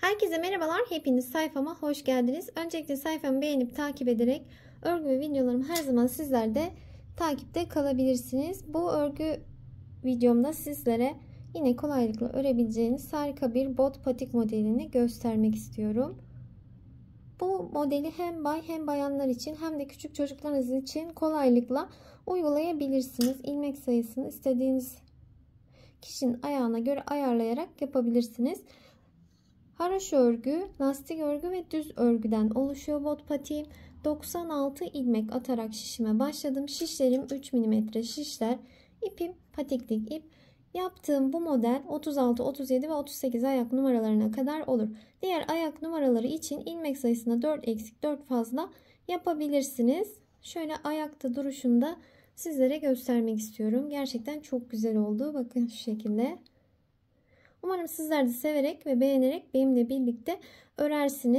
Herkese merhabalar. Hepiniz sayfama hoş geldiniz. Öncelikle sayfamı beğenip takip ederek örgü ve videolarım her zaman sizlerde takipte kalabilirsiniz. Bu örgü videomda sizlere yine kolaylıkla örebileceğiniz harika bir bot patik modelini göstermek istiyorum. Bu modeli hem bay hem bayanlar için hem de küçük çocuklarınız için kolaylıkla uygulayabilirsiniz. İlmek sayısını istediğiniz kişinin ayağına göre ayarlayarak yapabilirsiniz. Haroş örgü, lastik örgü ve düz örgüden oluşuyor bot patiğim. 96 ilmek atarak şişime başladım. Şişlerim 3 mm şişler. İpim patiklik ip. Yaptığım bu model 36, 37 ve 38 ayak numaralarına kadar olur. Diğer ayak numaraları için ilmek sayısına 4 eksik 4 fazla yapabilirsiniz. Şöyle ayakta duruşunda sizlere göstermek istiyorum. Gerçekten çok güzel oldu. Bakın şu şekilde. Umarım sizler de severek ve beğenerek benimle birlikte örersiniz.